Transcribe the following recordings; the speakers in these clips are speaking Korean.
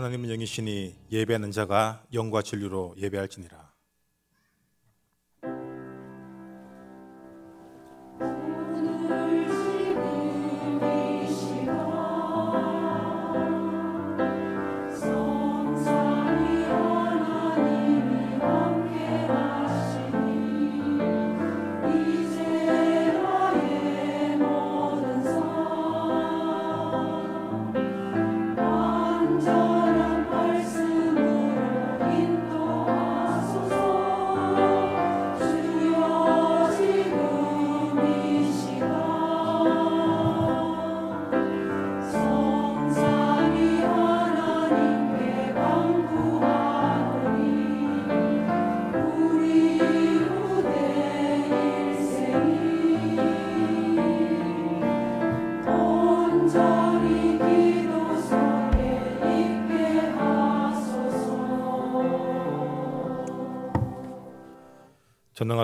하나님은 영이시니 예배하는 자가 영과 진리로 예배할지니라.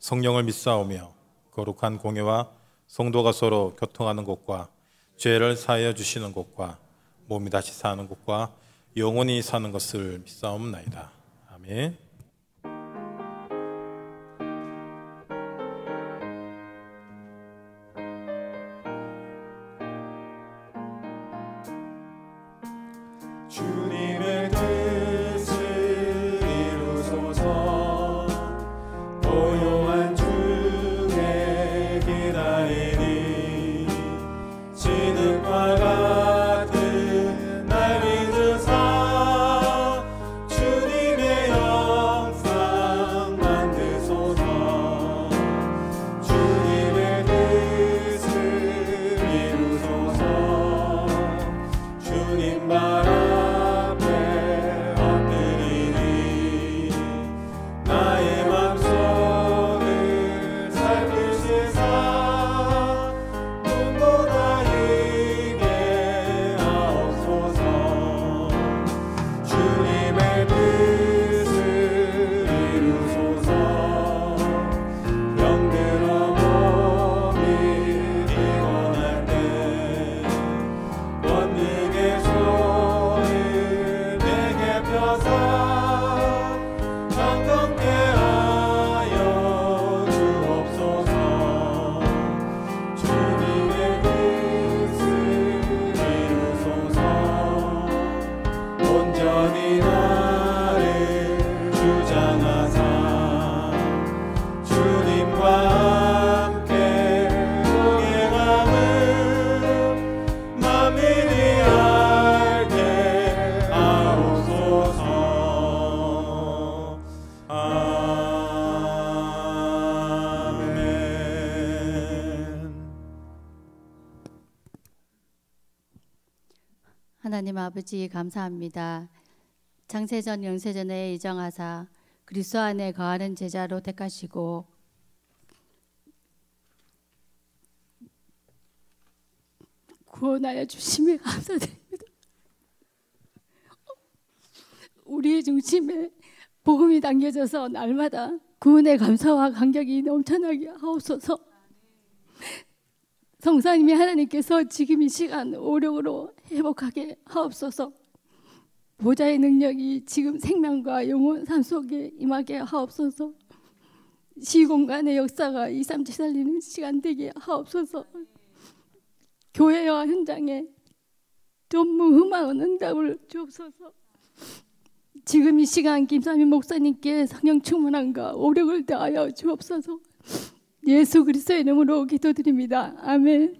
성령을 믿사오며 거룩한 공예와 성도가 서로 교통하는 곳과 죄를 사하여 주시는 곳과 몸이 다시 사는 곳과 영원히 사는 것을 믿사옵나이다. 아멘. 아버지 감사합니다. 창세전 영세전에 이정하사 그리스도 안에 거하는 제자로 택하시고 구원하여 주심에 감사드립니다. 우리의 중심에 복음이 당겨져서 날마다 구원의 감사와 감격이 넘쳐나게 하옵소서. 성사님이 하나님께서 지금 이 시간 오력으로 회복하게 하옵소서. 보좌의 능력이 지금 생명과 영혼 삶 속에 임하게 하옵소서. 시공간의 역사가 2, 3, 7 살리는 시간 되게 하옵소서. 교회와 현장에 전무 흠망은 응답을 주옵소서. 지금 이 시간 김삼희 목사님께 성령 충만함과 오력을 대하여 주옵소서. 예수 그리스도의 이름으로 기도드립니다. 아멘.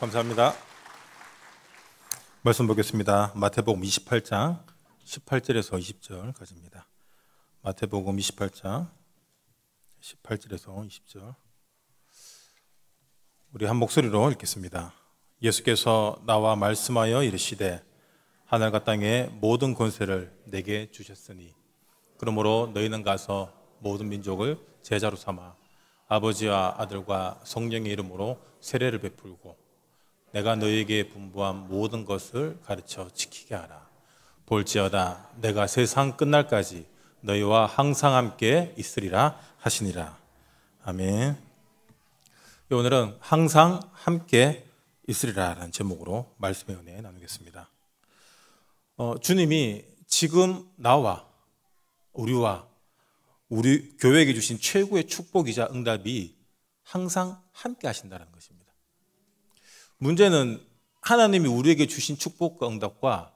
감사합니다. 말씀 보겠습니다. 마태복음 28장 18절에서 20절까지입니다. 마태복음 28장 18절에서 20절. 우리 한 목소리로 읽겠습니다. 예수께서 나와 말씀하여 이르시되 하늘과 땅의 모든 권세를 내게 주셨으니 그러므로 너희는 가서 모든 민족을 제자로 삼아 아버지와 아들과 성령의 이름으로 세례를 베풀고 내가 너에게 분부한 모든 것을 가르쳐 지키게 하라. 볼지어다 내가 세상 끝날까지 너희와 항상 함께 있으리라 하시니라. 아멘. 오늘은 항상 함께 있으리라라는 제목으로 말씀의 은혜 나누겠습니다. 어, 주님이 지금 나와 우리와 우리 교회에게 주신 최고의 축복이자 응답이 항상 함께 하신다는 거예요. 문제는 하나님이 우리에게 주신 축복과 응답과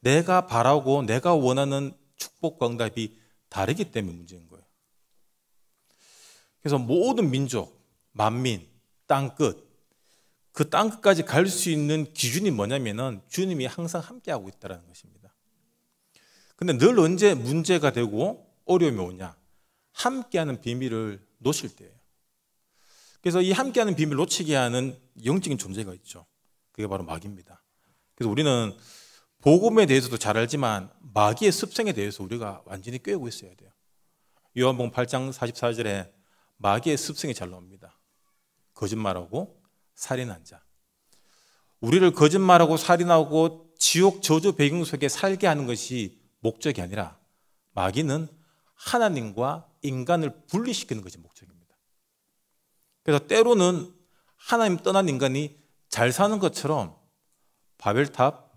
내가 바라고 내가 원하는 축복과 응답이 다르기 때문에 문제인 거예요. 그래서 모든 민족, 만민, 땅끝, 그 땅끝까지 갈 수 있는 기준이 뭐냐면은 주님이 항상 함께하고 있다는 것입니다. 근데 늘 언제 문제가 되고 어려움이 오냐? 함께하는 비밀을 놓칠 때예요. 그래서 이 함께하는 비밀을 놓치게 하는 영적인 존재가 있죠. 그게 바로 마귀입니다. 그래서 우리는 복음에 대해서도 잘 알지만 마귀의 습성에 대해서 우리가 완전히 꿰고 있어야 돼요. 요한복음 8장 44절에 마귀의 습성이 잘 나옵니다. 거짓말하고 살인한 자. 우리를 거짓말하고 살인하고 지옥 저주 배경 속에 살게 하는 것이 목적이 아니라 마귀는 하나님과 인간을 분리시키는 것이 목적입니다. 그래서 때로는 하나님 떠난 인간이 잘 사는 것처럼 바벨탑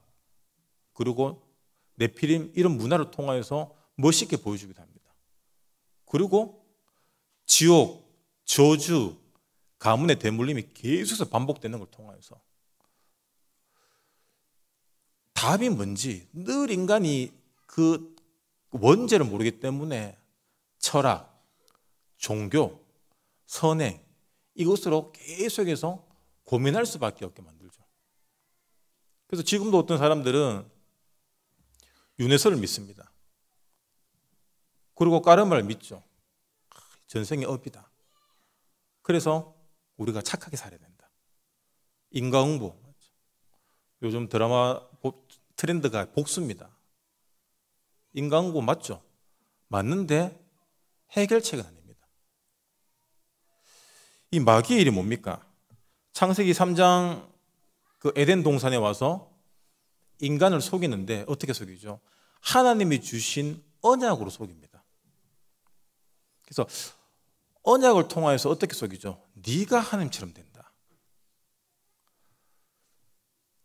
그리고 네피림 이런 문화를 통하여서 멋있게 보여주기도 합니다. 그리고 지옥, 저주, 가문의 대물림이 계속해서 반복되는 걸 통하여서 답이 뭔지 늘 인간이 그 원죄를 모르기 때문에 철학, 종교, 선행 이것으로 계속해서 고민할 수밖에 없게 만들죠. 그래서 지금도 어떤 사람들은 윤회설을 믿습니다. 그리고 까르마를 믿죠. 아, 전생의 업이다. 그래서 우리가 착하게 살아야 된다. 인과응보. 요즘 드라마 트렌드가 복수입니다. 인과응보 맞죠? 맞는데 해결책은 아니에요. 이 마귀의 일이 뭡니까? 창세기 3장 그 에덴 동산에 와서 인간을 속이는데 어떻게 속이죠? 하나님이 주신 언약으로 속입니다. 그래서 언약을 통하여서 어떻게 속이죠? 네가 하나님처럼 된다.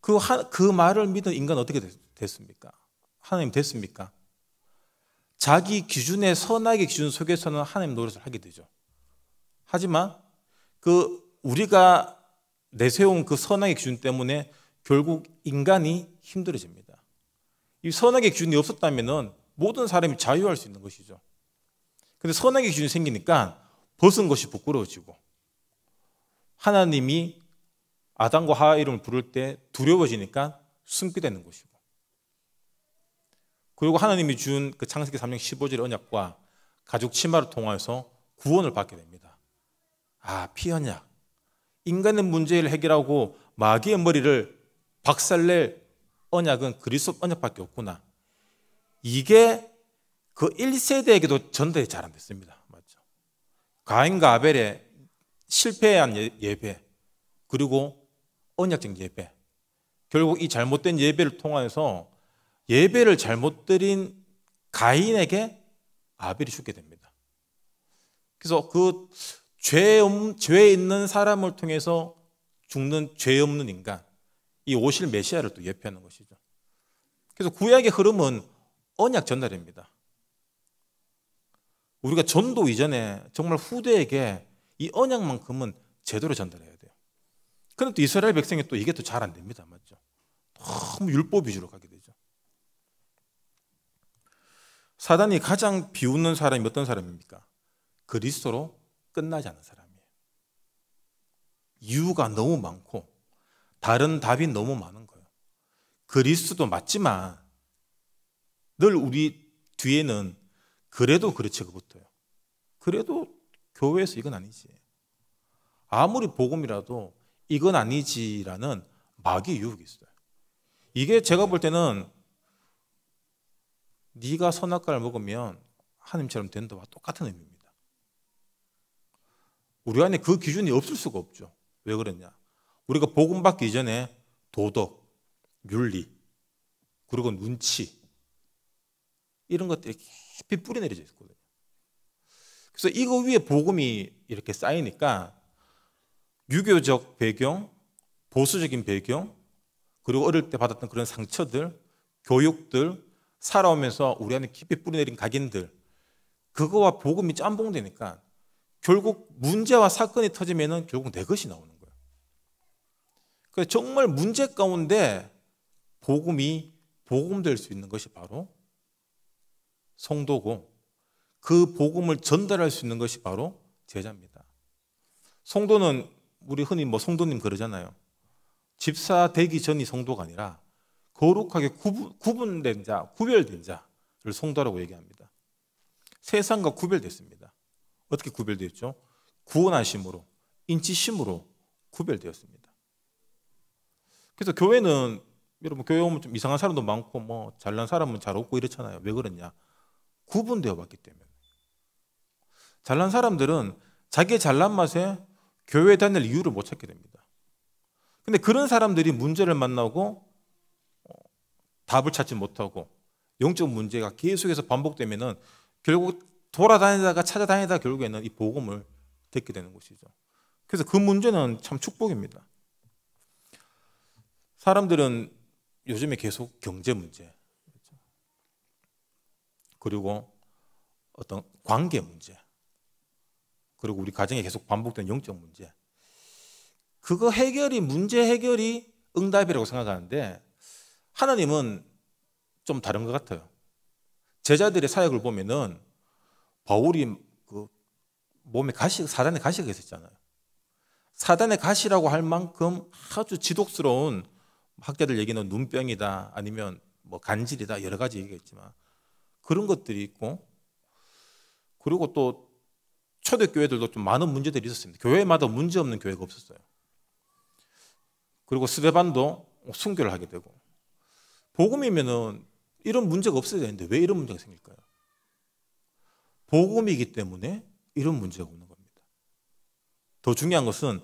그, 하, 그 말을 믿은 인간 어떻게 됐습니까? 하나님 됐습니까? 자기 기준의 선악의 기준 속에서는 하나님 노릇을 하게 되죠. 하지만 그 우리가 내세운 그 선악의 기준 때문에 결국 인간이 힘들어집니다. 이 선악의 기준이 없었다면 모든 사람이 자유할 수 있는 것이죠. 근데 선악의 기준이 생기니까 벗은 것이 부끄러워지고 하나님이 아담과 하와 이름을 부를 때 두려워지니까 숨게 되는 것이고 그리고 하나님이 준 그 창세기 3장 15절의 언약과 가죽 치마를 통하여서 구원을 받게 됩니다. 아, 피언냐 인간의 문제를 해결하고 마귀의 머리를 박살낼 언약은 그리스도 언약밖에 없구나. 이게 그 1세대에게도 전달이 잘 안 됐습니다. 맞죠? 가인과 아벨의 실패한 예, 예배 그리고 언약적 예배 결국 이 잘못된 예배를 통해서 예배를 잘못 드린 가인에게 아벨이 죽게 됩니다. 그래서 그 죄, 죄 있는 사람을 통해서 죽는 죄 없는 인간, 이 오실 메시아를 또 예표하는 것이죠. 그래서 구약의 흐름은 언약 전달입니다. 우리가 전도 이전에 정말 후대에게 이 언약만큼은 제대로 전달해야 돼요. 그런데 또 이스라엘 백성이 또 이게 또 잘 안 됩니다. 맞죠? 너무 율법 위주로 가게 되죠. 사단이 가장 비웃는 사람이 어떤 사람입니까? 그리스도로 끝나지 않은 사람이에요. 이유가 너무 많고 다른 답이 너무 많은 거예요. 그리스도 맞지만 늘 우리 뒤에는 그래도 그렇지 그것도요. 그래도 교회에서 이건 아니지. 아무리 복음이라도 이건 아니지라는 막이 유혹이 있어요. 이게 제가 볼 때는 네가 선악과를 먹으면 하나님처럼 된다와 똑같은 의미입니다. 우리 안에 그 기준이 없을 수가 없죠. 왜 그랬냐? 우리가 복음 받기 이전에 도덕, 윤리, 그리고 눈치 이런 것들이 깊이 뿌리 내려져 있거든요. 그래서 이거 위에 복음이 이렇게 쌓이니까 유교적 배경, 보수적인 배경, 그리고 어릴 때 받았던 그런 상처들, 교육들, 살아오면서 우리 안에 깊이 뿌리내린 각인들, 그거와 복음이 짬봉되니까 결국 문제와 사건이 터지면은 결국 내 것이 나오는 거예요. 그래서 그러니까 정말 문제 가운데 복음이 복음될 수 있는 것이 바로 성도고 그 복음을 전달할 수 있는 것이 바로 제자입니다. 성도는 우리 흔히 뭐 성도님 그러잖아요. 집사 되기 전이 성도가 아니라 거룩하게 구분, 된 자, 구별된 자를 성도라고 얘기합니다. 세상과 구별됐습니다. 어떻게 구별되었죠 구원하심으로, 인치심으로 구별되었습니다. 그래서 교회는 여러분 교회 오면 좀 이상한 사람도 많고 뭐 잘난 사람은 잘 없고 이렇잖아요. 왜 그러냐? 구분되어 왔기 때문에. 잘난 사람들은 자기의 잘난 맛에 교회 다닐 이유를 못 찾게 됩니다. 근데 그런 사람들이 문제를 만나고 어, 답을 찾지 못하고 영적 문제가 계속해서 반복되면은 결국 돌아다니다가 찾아다니다 결국에는 이 복음을 듣게 되는 것이죠. 그래서 그 문제는 참 축복입니다. 사람들은 요즘에 계속 경제 문제, 그리고 어떤 관계 문제, 그리고 우리 가정에 계속 반복되는 영적 문제. 그거 해결이 문제 해결이 응답이라고 생각하는데 하나님은 좀 다른 것 같아요. 제자들의 사역을 보면은 바울이 그 몸에 가시, 사단의 가시가 있었잖아요. 사단의 가시라고 할 만큼 아주 지독스러운 학자들 얘기는 눈병이다 아니면 뭐 간질이다 여러 가지 얘기가 있지만 그런 것들이 있고 그리고 또 초대교회들도 좀 많은 문제들이 있었습니다. 교회마다 문제 없는 교회가 없었어요. 그리고 스데반도 순교를 하게 되고 복음이면은 이런 문제가 없어야 되는데 왜 이런 문제가 생길까요? 복음이기 때문에 이런 문제가 오는 겁니다. 더 중요한 것은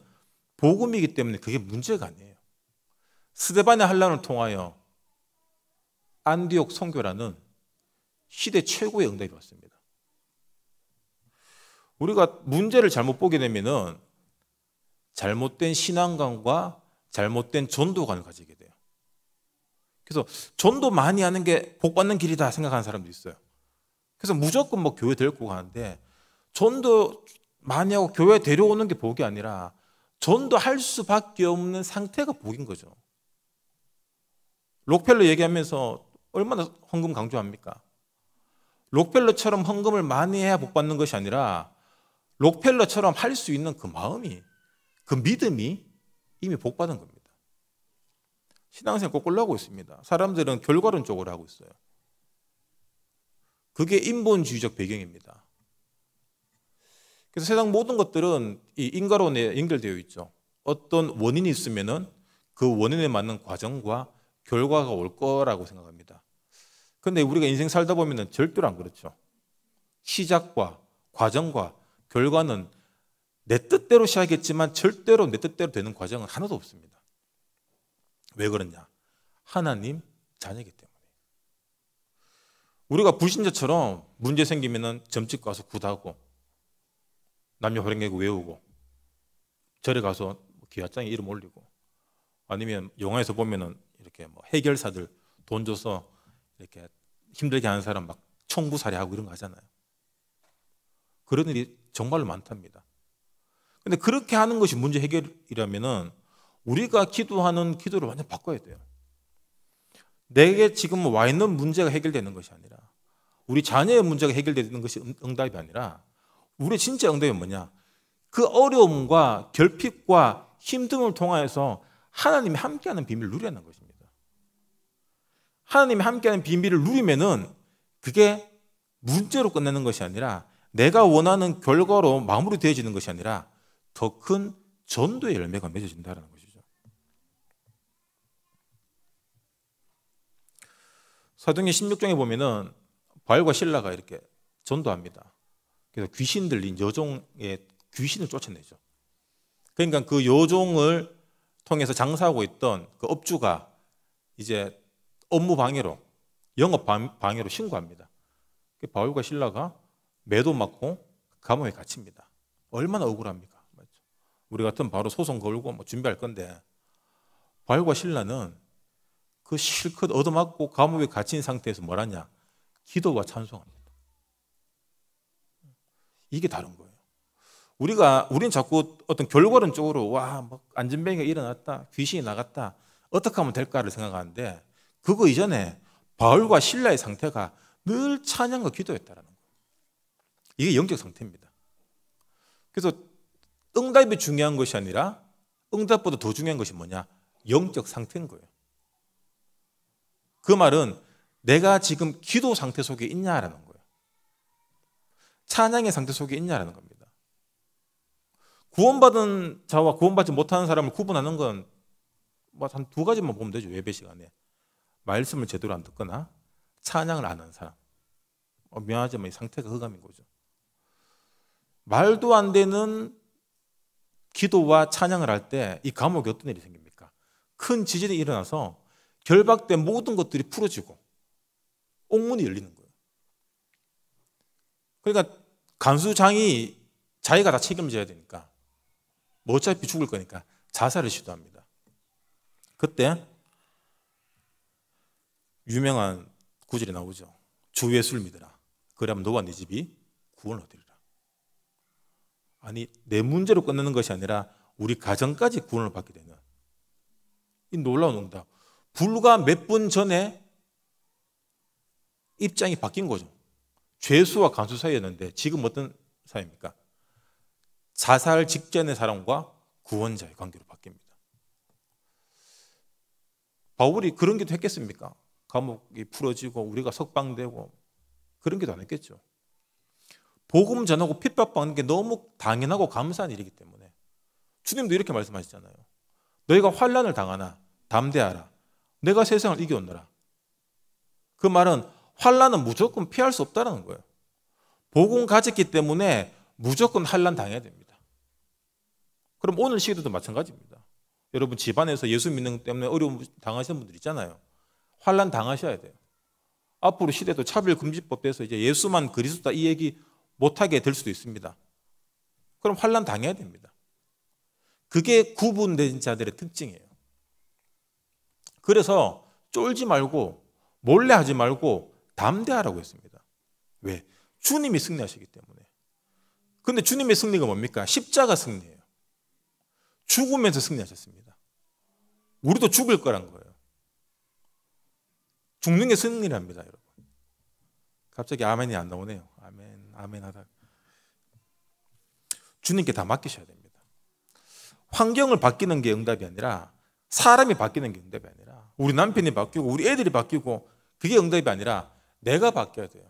복음이기 때문에 그게 문제가 아니에요. 스데반의 한란을 통하여 안디옥 성교라는 시대 최고의 응답이 왔습니다. 우리가 문제를 잘못 보게 되면은 잘못된 신앙관과 잘못된 전도관을 가지게 돼요. 그래서 전도 많이 하는 게 복 받는 길이다 생각하는 사람도 있어요. 그래서 무조건 뭐 교회 데리고 가는데 전도 많이 하고 교회 데려오는 게 복이 아니라 전도할 수밖에 없는 상태가 복인 거죠. 록펠러 얘기하면서 얼마나 헌금 강조합니까? 록펠러처럼 헌금을 많이 해야 복 받는 것이 아니라 록펠러처럼 할 수 있는 그 마음이 그 믿음이 이미 복 받은 겁니다. 신앙생활 꼬꾸라고 있습니다. 사람들은 결과론적으로 하고 있어요. 그게 인본주의적 배경입니다. 그래서 세상 모든 것들은 이 인과론에 연결되어 있죠. 어떤 원인이 있으면은 그 원인에 맞는 과정과 결과가 올 거라고 생각합니다. 근데 우리가 인생 살다 보면은 절대로 안 그렇죠. 시작과 과정과 결과는 내 뜻대로 시작했지만 절대로 내 뜻대로 되는 과정은 하나도 없습니다. 왜 그러냐? 하나님 자녀기 때문에. 우리가 불신자처럼 문제 생기면 점집 가서 구하고 남녀 호랑이고 외우고 절에 가서 기와장에 이름 올리고 아니면 영화에서 보면은 이렇게 뭐 해결사들 돈 줘서 이렇게 힘들게 하는 사람 막 청구살이 하고 이런 거 하잖아요. 그런 일이 정말로 많답니다. 근데 그렇게 하는 것이 문제 해결이라면은 우리가 기도하는 기도를 완전 바꿔야 돼요. 내게 지금 와 있는 문제가 해결되는 것이 아니라 우리 자녀의 문제가 해결되는 것이 응답이 아니라 우리 진짜 응답이 뭐냐? 그 어려움과 결핍과 힘듦을 통하여서 하나님이 함께하는 비밀을 누리는 것입니다. 하나님이 함께하는 비밀을 누리면은 그게 문제로 끝내는 것이 아니라 내가 원하는 결과로 마무리되어지는 것이 아니라 더 큰 전도의 열매가 맺어진다는 것이죠. 사도행 16장에 보면은 바울과 신라가 이렇게 전도합니다. 그래서 귀신 들린 여종의 귀신을 쫓아내죠. 그러니까 그 여종을 통해서 장사하고 있던 그 업주가 이제 업무 방해로 영업 방해로 신고합니다. 그 바울과 신라가 매도 맞고 감옥에 갇힙니다. 얼마나 억울합니까? 맞죠? 우리 같은 바로 소송 걸고 뭐 준비할 건데 바울과 신라는 그 실컷 얻어맞고 감옥에 갇힌 상태에서 뭘 하냐? 기도와 찬송합니다. 이게 다른 거예요. 우리가 우린 자꾸 어떤 결과론적으로 와, 막 뭐 안진뱅이가 일어났다. 귀신이 나갔다. 어떻게 하면 될까를 생각하는데 그거 이전에 바울과 신라의 상태가 늘 찬양과 기도였다라는 거 이게 영적 상태입니다. 그래서 응답이 중요한 것이 아니라 응답보다 더 중요한 것이 뭐냐? 영적 상태인 거예요. 그 말은 내가 지금 기도 상태 속에 있냐라는 거예요. 찬양의 상태 속에 있냐라는 겁니다. 구원받은 자와 구원받지 못하는 사람을 구분하는 건 한두 뭐 가지만 보면 되죠. 예배 시간에. 말씀을 제대로 안 듣거나 찬양을 안 하는 사람. 어, 미안하지만 이 상태가 흑암인 거죠. 말도 안 되는 기도와 찬양을 할 때 이 감옥에 어떤 일이 생깁니까? 큰 지진이 일어나서 결박된 모든 것들이 풀어지고 옥문이 열리는 거예요. 그러니까 간수장이 자기가 다 책임져야 되니까 뭐 어차피 죽을 거니까 자살을 시도합니다. 그때 유명한 구절이 나오죠. 주 예수를 믿으라. 그러면 너와 네 집이 구원을 얻으리라. 아니 내 문제로 끝내는 것이 아니라 우리 가정까지 구원을 받게 되는 이 놀라운 응답. 불과 몇 분 전에 입장이 바뀐 거죠. 죄수와 간수 사이였는데 지금 어떤 사이입니까? 자살 직전의 사람과 구원자의 관계로 바뀝니다. 바울이 그런 기도 했겠습니까? 감옥이 풀어지고 우리가 석방되고 그런 기도 안 했겠죠. 복음 전하고 핍박받는 게 너무 당연하고 감사한 일이기 때문에 주님도 이렇게 말씀하시잖아요. 너희가 환란을 당하나 담대하라. 내가 세상을 이겨오너라. 그 말은 환란은 무조건 피할 수 없다는 거예요. 복음 가졌기 때문에 무조건 환란 당해야 됩니다. 그럼 오늘 시기도 마찬가지입니다. 여러분 집안에서 예수 믿는 때문에 어려움 당하시는 분들 있잖아요. 환란 당하셔야 돼요. 앞으로 시대도 차별금지법 돼서 이제 예수만 그리스도다 이 얘기 못하게 될 수도 있습니다. 그럼 환란 당해야 됩니다. 그게 구분된 자들의 특징이에요. 그래서 쫄지 말고 몰래 하지 말고 담대하라고 했습니다. 왜? 주님이 승리하시기 때문에. 근데 주님의 승리가 뭡니까? 십자가 승리예요. 죽으면서 승리하셨습니다. 우리도 죽을 거란 거예요. 죽는 게 승리랍니다, 여러분. 갑자기 아멘이 안 나오네요. 아멘, 아멘 하다. 주님께 다 맡기셔야 됩니다. 환경을 바뀌는 게 응답이 아니라 사람이 바뀌는 게 응답이 아니라 우리 남편이 바뀌고 우리 애들이 바뀌고 그게 응답이 아니라 내가 바뀌어야 돼요.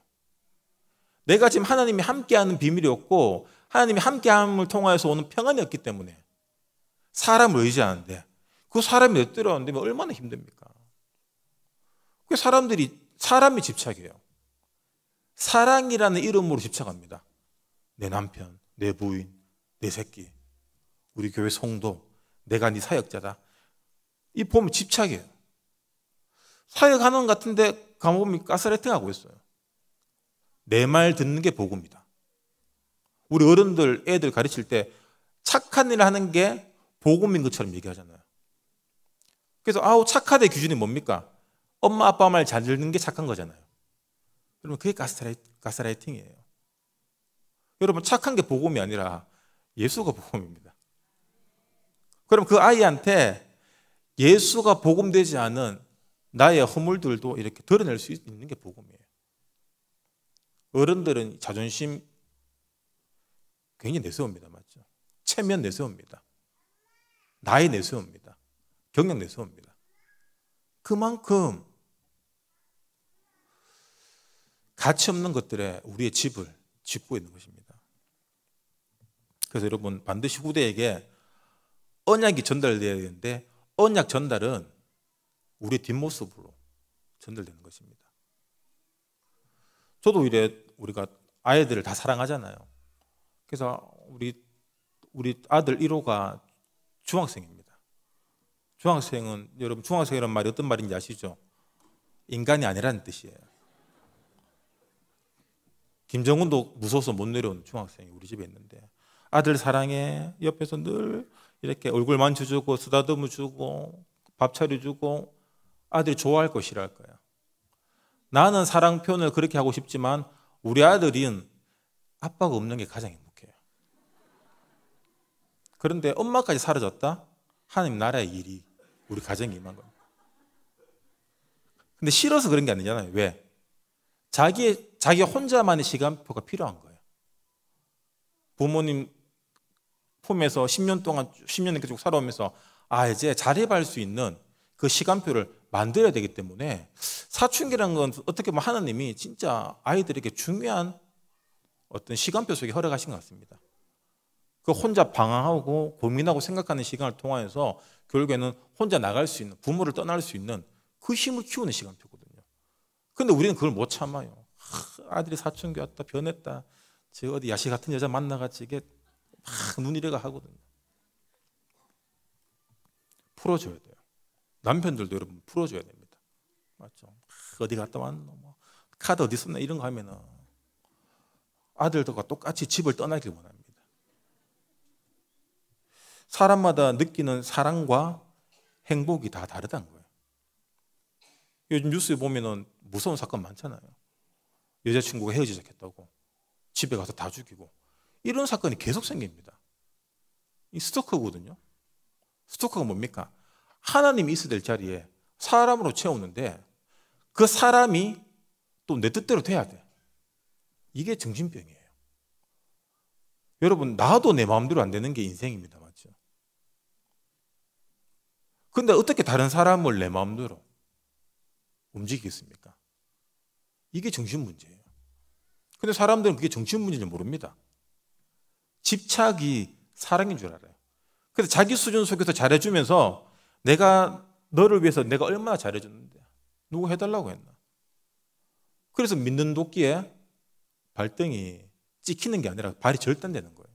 내가 지금 하나님이 함께하는 비밀이 없고 하나님이 함께함을 통하여서 오는 평안이었기 때문에 사람을 의지하는데 그 사람이 엿들어는데 얼마나 힘듭니까? 그 사람들이 사람이 집착해요. 사랑이라는 이름으로 집착합니다. 내 남편, 내 부인, 내 새끼, 우리 교회 성도, 내가 네 사역자다. 이 보면 집착이에요. 사역하는 같은데 감옥은 가스레팅 하고 있어요. 내 말 듣는 게 복음이다. 우리 어른들 애들 가르칠 때 착한 일을 하는 게 복음인 것처럼 얘기하잖아요. 그래서 아우 착하대 기준이 뭡니까? 엄마 아빠 말 잘 듣는 게 착한 거잖아요. 그러면 그게 가스라이, 가스라이팅이에요. 여러분 착한 게 복음이 아니라 예수가 복음입니다. 그럼 그 아이한테 예수가 복음되지 않은 나의 허물들도 이렇게 드러낼 수 있는 게 복음이에요. 어른들은 자존심 굉장히 내세웁니다. 맞죠? 체면 내세웁니다. 나이 내세웁니다. 경력 내세웁니다. 그만큼 가치 없는 것들에 우리의 집을 짓고 있는 것입니다. 그래서 여러분 반드시 후대에게 언약이 전달되어야 되는데 언약 전달은 우리 뒷모습으로 전달되는 것입니다. 저도 이래 우리가 아이들을 다 사랑하잖아요. 그래서 우리 우리 아들 1호가 중학생입니다. 중학생은 여러분 중학생이란 말이 어떤 말인지 아시죠? 인간이 아니라는 뜻이에요. 김정은도 무서워서 못 내려온 중학생이 우리 집에 있는데 아들 사랑해 옆에서 늘 이렇게 얼굴 만져주고 쓰다듬어 주고 밥 차려주고 아들이 좋아할 것이랄 거야. 나는 사랑 표현을 그렇게 하고 싶지만 우리 아들인 아빠가 없는 게 가장 행복해요. 그런데 엄마까지 사라졌다? 하나님 나라의 일이 우리 가정에 임한 겁니다. 근데 싫어서 그런 게 아니잖아요. 왜? 자기 자기 혼자만의 시간표가 필요한 거예요. 부모님 품에서 10년 동안 10년 넘게 쭉 살아오면서 아 이제 자립할 수 있는 그 시간표를 만들어야 되기 때문에 사춘기라는 건 어떻게 보면 하나님이 진짜 아이들에게 중요한 어떤 시간표 속에 허락하신 것 같습니다. 그 혼자 방황하고 고민하고 생각하는 시간을 통하서 결국에는 혼자 나갈 수 있는 부모를 떠날 수 있는 그 힘을 키우는 시간표거든요. 근데 우리는 그걸 못 참아요. 아들이 사춘기 왔다 변했다. 저 어디 야시 같은 여자 만나가지 이막 눈이래가 하거든요. 풀어줘야 돼요. 남편들도 여러분 풀어줘야 됩니다. 맞죠? 어디 갔다 왔노? 뭐 카드 어디 썼나 이런 거 하면은 아들들과 똑같이 집을 떠나길 원합니다. 사람마다 느끼는 사랑과 행복이 다 다르다는 거예요. 요즘 뉴스에 보면은 무서운 사건 많잖아요. 여자친구가 헤어지자겠다고 집에 가서 다 죽이고 이런 사건이 계속 생깁니다. 이 스토커거든요. 스토커가 뭡니까? 하나님이 있어야 될 자리에 사람으로 채우는데 그 사람이 또 내 뜻대로 돼야 돼. 이게 정신병이에요. 여러분, 나도 내 마음대로 안 되는 게 인생입니다. 맞죠? 근데 어떻게 다른 사람을 내 마음대로 움직이겠습니까? 이게 정신 문제예요. 근데 사람들은 그게 정신 문제인지 모릅니다. 집착이 사랑인 줄 알아요. 그래서 자기 수준 속에서 잘해주면서 내가 너를 위해서 내가 얼마나 잘해줬는데 누구 해달라고 했나? 그래서 믿는 도끼에 발등이 찍히는 게 아니라 발이 절단되는 거예요.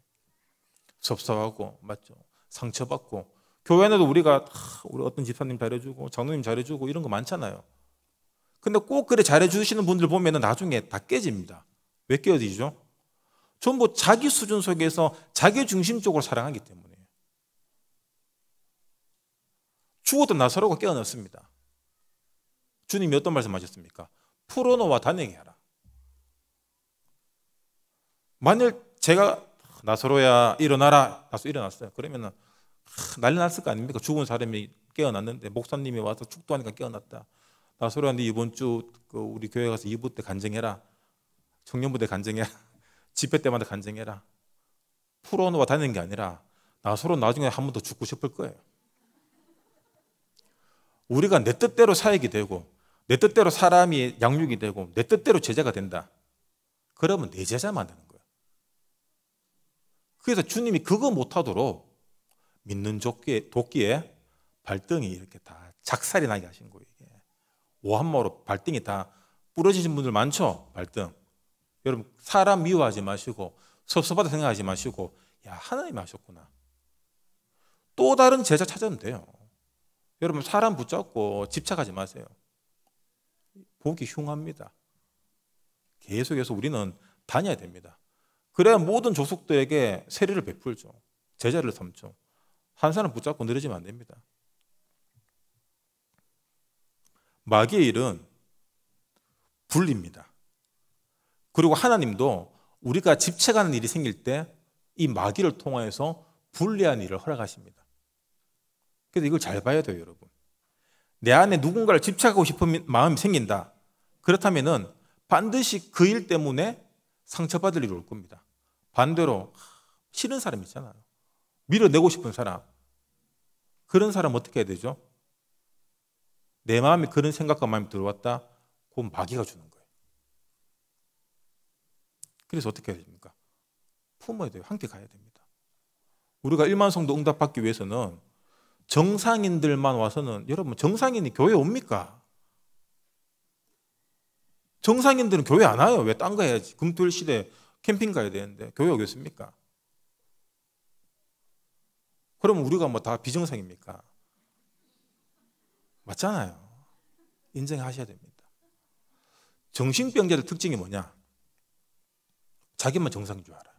섭섭하고 맞죠? 상처받고 교회 안에도 우리가 우리 어떤 집사님 잘해주고 장로님 잘해주고 이런 거 많잖아요. 근데 꼭 그래 잘해주시는 분들 보면은 나중에 다 깨집니다. 왜 깨어지죠? 전부 자기 수준 속에서 자기 중심적으로 사랑하기 때문에. 죽었던 나사로가 깨어났습니다. 주님이 어떤 말씀하셨습니까? 풀어놓아 단행히 하라. 만일 제가 나사로야 일어나라. 나서 일어났어요. 그러면 난리 났을 거 아닙니까? 죽은 사람이 깨어났는데 목사님이 와서 축도하니까 깨어났다. 나서로 한데 이번 주 그 우리 교회 가서 이부 때 간증해라. 청년부대 간증해라. 집회 때마다 간증해라. 풀어놓아 다니는 게 아니라 나서로 나중에 한 번 더 죽고 싶을 거예요. 우리가 내 뜻대로 사역이 되고 내 뜻대로 사람이 양육이 되고 내 뜻대로 제자가 된다. 그러면 내 제자 만되는거예요 그래서 주님이 그거 못하도록 믿는 조끼에, 도끼에 발등이 이렇게 다 작살이 나게 하신 거예요. 이게. 오한마로 발등이 다 부러지신 분들 많죠? 발등. 여러분 사람 미워하지 마시고 섭섭하다 생각하지 마시고 야 하나님 하셨구나. 또 다른 제자 찾으면 돼요. 여러분 사람 붙잡고 집착하지 마세요. 보기 흉합니다. 계속해서 우리는 다녀야 됩니다. 그래야 모든 조속들에게 세례를 베풀죠. 제자를 삼죠. 한 사람 붙잡고 늘어지면 안 됩니다. 마귀의 일은 불립니다. 그리고 하나님도 우리가 집착하는 일이 생길 때 이 마귀를 통하여서 불리한 일을 허락하십니다. 그래서 이걸 잘 봐야 돼요, 여러분. 내 안에 누군가를 집착하고 싶은 마음이 생긴다. 그렇다면 반드시 그 일 때문에 상처받을 일이 올 겁니다. 반대로 싫은 사람 있잖아요. 밀어내고 싶은 사람. 그런 사람 어떻게 해야 되죠? 내 마음에 그런 생각과 마음이 들어왔다. 그건 마귀가 주는 거예요. 그래서 어떻게 해야 됩니까? 품어야 돼요. 함께 가야 됩니다. 우리가 일만성도 응답받기 위해서는 정상인들만 와서는 여러분 정상인이 교회 옵니까? 정상인들은 교회 안 와요. 왜 딴 거 해야지. 금토일 시대 캠핑 가야 되는데 교회 오겠습니까? 그럼 우리가 뭐 다 비정상입니까? 맞잖아요. 인정하셔야 됩니다. 정신병자들 특징이 뭐냐? 자기만 정상인 줄 알아요.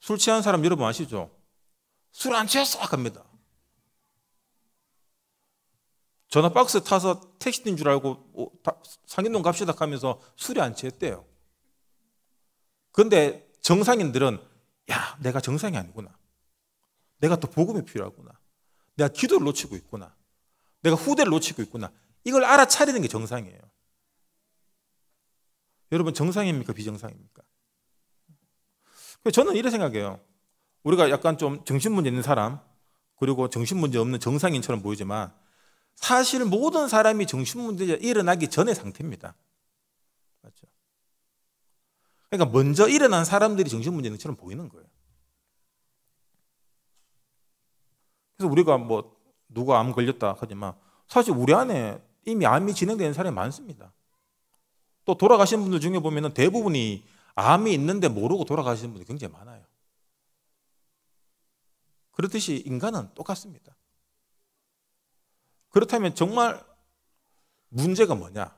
술 취한 사람 여러분 아시죠? 술안 취해 싹 아, 갑니다. 전화 박스 타서 택시인 줄 알고 어, 상인동 갑시다 하면서 술이 안 취했대요. 그런데 정상인들은 야, 내가 정상이 아니구나. 내가 또 복음이 필요하구나. 내가 기도를 놓치고 있구나. 내가 후대를 놓치고 있구나. 이걸 알아차리는 게 정상이에요. 여러분 정상입니까? 비정상입니까? 저는 이런 생각해요. 우리가 약간 좀 정신문제 있는 사람 그리고 정신문제 없는 정상인처럼 보이지만 사실 모든 사람이 정신문제가 일어나기 전의 상태입니다. 맞죠? 그러니까 먼저 일어난 사람들이 정신문제 있는 것처럼 보이는 거예요. 그래서 우리가 뭐 누가 암 걸렸다 하지만 사실 우리 안에 이미 암이 진행되는 사람이 많습니다. 또 돌아가신 분들 중에 보면 대부분이 암이 있는데 모르고 돌아가시는 분들이 굉장히 많아요. 그렇듯이 인간은 똑같습니다. 그렇다면 정말 문제가 뭐냐?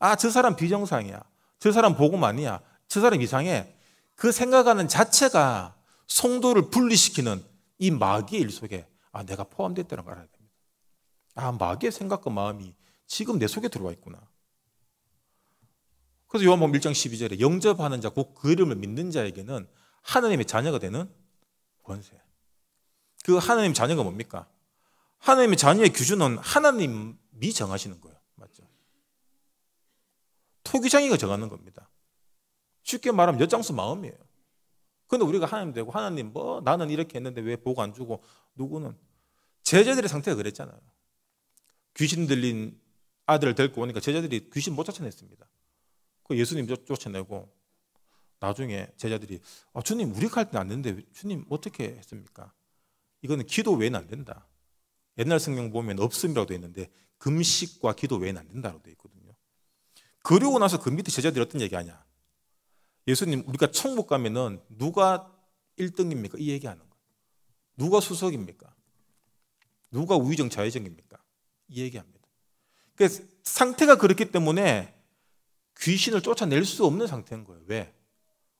아, 저 사람 비정상이야. 저 사람 복음 아니야. 저 사람 이상해. 그 생각하는 자체가 송도를 분리시키는 이 마귀의 일 속에 아, 내가 포함됐다는 걸 알아야 됩니다. 아, 마귀의 생각과 마음이 지금 내 속에 들어와 있구나. 그래서 요한복음 1장 12절에 영접하는 자, 곧 그 이름을 믿는 자에게는 하나님의 자녀가 되는 권세. 그 하나님 자녀가 뭡니까? 하나님의 자녀의 기준은 하나님이 정하시는 거예요. 맞죠? 토기장이가 정하는 겁니다. 쉽게 말하면 엿장수 마음이에요. 근데 우리가 하나님 되고 하나님 뭐 나는 이렇게 했는데 왜 보고 안 주고 누구는 제자들의 상태가 그랬잖아요. 귀신 들린 아들을 데리고 오니까 제자들이 귀신 못 쫓아냈습니다. 그 예수님 쫓아내고 나중에 제자들이 아, 주님 우리 갈때안 됐는데 주님 어떻게 했습니까? 이거는 기도 외에는 안 된다. 옛날 성경 보면 없음이라고 돼 있는데 금식과 기도 외에는 안 된다고 돼 있거든요. 그리고 나서 그 밑에 제자들이 어떤 얘기 하냐. 예수님 우리가 천국 가면은 누가 1등입니까? 이 얘기하는 거예요. 누가 수석입니까? 누가 우위정 좌회정입니까? 이 얘기합니다. 그그러 상태가 그렇기 때문에 귀신을 쫓아낼 수 없는 상태인 거예요. 왜?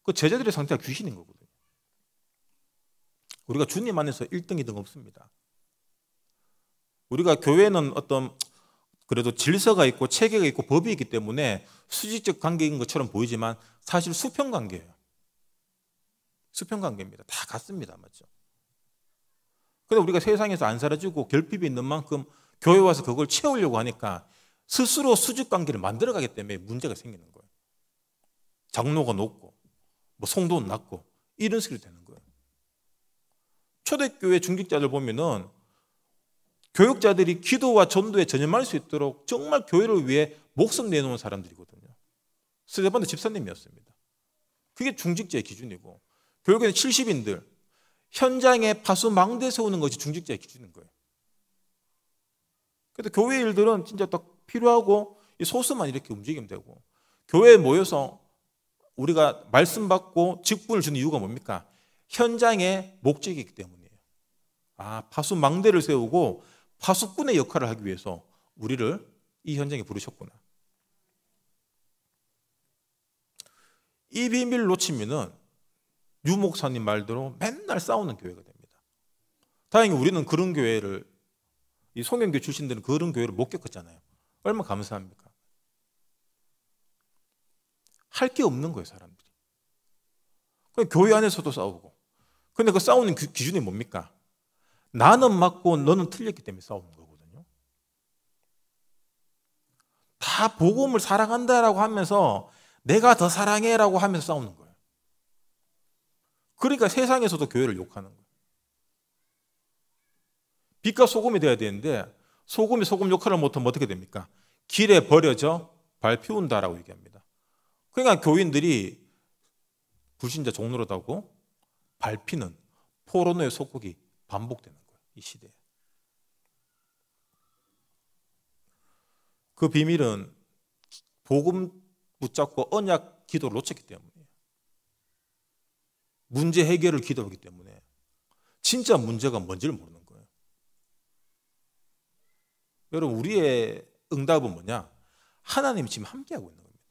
그 제자들의 상태가 귀신인 거거든요. 우리가 주님 안에서 1등이등 없습니다. 우리가 교회는 어떤 그래도 질서가 있고 체계가 있고 법이 있기 때문에 수직적 관계인 것처럼 보이지만 사실 수평 관계예요. 수평 관계입니다. 다 같습니다. 맞죠? 근데 우리가 세상에서 안 사라지고 결핍이 있는 만큼 교회 와서 그걸 채우려고 하니까 스스로 수직 관계를 만들어 가기 때문에 문제가 생기는 거예요. 장로가 높고 뭐 송도는 낮고 이런 식으로 되는 초대교회 중직자들 보면은 교육자들이 기도와 전도에 전념할 수 있도록 정말 교회를 위해 목숨 내놓은 사람들이거든요. 스테반도 집사님이었습니다. 그게 중직자의 기준이고 교육에는 70인들 현장에 파수 망대 세우는 것이 중직자의 기준인 거예요. 그래서 교회 일들은 진짜 딱 필요하고 소스만 이렇게 움직이면 되고 교회에 모여서 우리가 말씀 받고 직분을 주는 이유가 뭡니까? 현장의 목적이기 때문이에요. 아, 파수 망대를 세우고 파수꾼의 역할을 하기 위해서 우리를 이 현장에 부르셨구나. 이 비밀을 놓치면은 유 목사님 말대로 맨날 싸우는 교회가 됩니다. 다행히 우리는 그런 교회를 이 송영교 출신들은 그런 교회를 못 겪었잖아요. 얼마 감사합니까? 할 게 없는 거예요, 사람들이. 교회 안에서도 싸우고 근데 그 싸우는 기준이 뭡니까? 나는 맞고 너는 틀렸기 때문에 싸우는 거거든요. 다 복음을 사랑한다라고 하면서 내가 더 사랑해라고 하면서 싸우는 거예요. 그러니까 세상에서도 교회를 욕하는 거예요. 빛과 소금이 돼야 되는데 소금이 소금 역할을 못하면 어떻게 됩니까? 길에 버려져 발 피운다라고 얘기합니다. 그러니까 교인들이 불신자 종로다고 밟히는 포로노의 속국이 반복되는 거예요. 이 시대에. 그 비밀은 복음 붙잡고 언약 기도를 놓쳤기 때문이에요. 문제 해결을 기도하기 때문에 진짜 문제가 뭔지를 모르는 거예요. 여러분 우리의 응답은 뭐냐? 하나님이 지금 함께하고 있는 겁니다.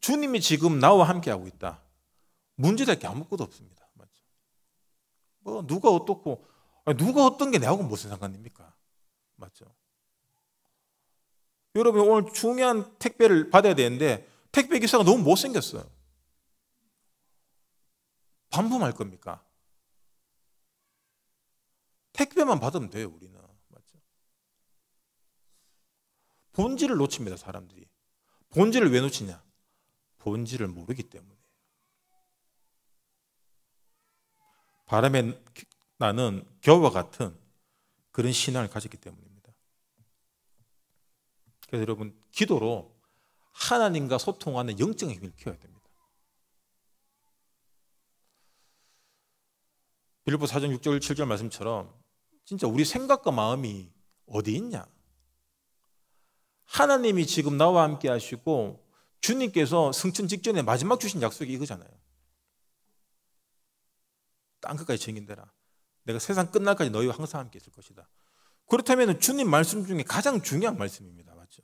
주님이 지금 나와 함께하고 있다. 문제될 게 아무것도 없습니다. 뭐 누가 어떻고 누가 어떤 게 나하고 무슨 상관입니까? 맞죠? 여러분 오늘 중요한 택배를 받아야 되는데 택배 기사가 너무 못생겼어요. 반품할 겁니까? 택배만 받으면 돼요, 우리는. 맞죠? 본질을 놓칩니다, 사람들이. 본질을 왜 놓치냐? 본질을 모르기 때문에. 바람에 나는 겨와 같은 그런 신앙을 가졌기 때문입니다. 그래서 여러분 기도로 하나님과 소통하는 영적 힘을 키워야 됩니다. 빌보 사전 6절 7절 말씀처럼 진짜 우리 생각과 마음이 어디 있냐? 하나님이 지금 나와 함께 하시고 주님께서 승천 직전에 마지막 주신 약속이 이거잖아요. 땅끝까지 증인되라. 내가 세상 끝날까지 너희와 항상 함께 있을 것이다. 그렇다면 주님 말씀 중에 가장 중요한 말씀입니다. 맞죠?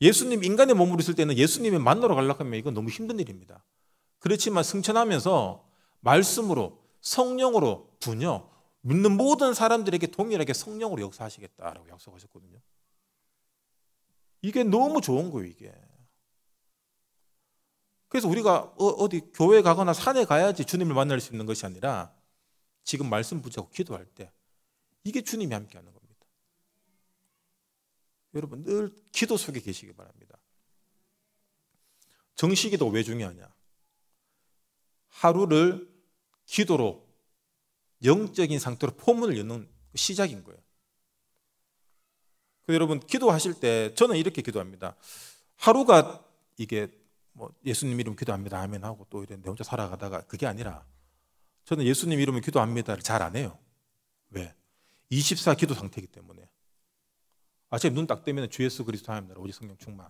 예수님 인간의 몸으로 있을 때는 예수님을 만나러 가려고 하면 이건 너무 힘든 일입니다. 그렇지만 승천하면서 말씀으로 성령으로 분여 믿는 모든 사람들에게 동일하게 성령으로 역사하시겠다라고 약속하셨거든요. 이게 너무 좋은 거예요, 이게. 그래서 우리가 어, 어디 교회 가거나 산에 가야지 주님을 만날 수 있는 것이 아니라 지금 말씀 붙잡고 기도할 때 이게 주님이 함께 하는 겁니다. 여러분 늘 기도 속에 계시기 바랍니다. 정식기도 왜 중요하냐? 하루를 기도로 영적인 상태로 포문을 여는 시작인 거예요. 여러분 기도하실 때 저는 이렇게 기도합니다. 하루가 이게 뭐 예수님 이름 기도합니다 아멘 하고 또 이랬는데 혼자 살아가다가 그게 아니라 저는 예수님 이름을 기도합니다를 잘 안 해요. 왜? 24 기도 상태이기 때문에 아침 에 눈 딱 뜨면 주 예수 그리스도 하나님 나라 오직 성령 충만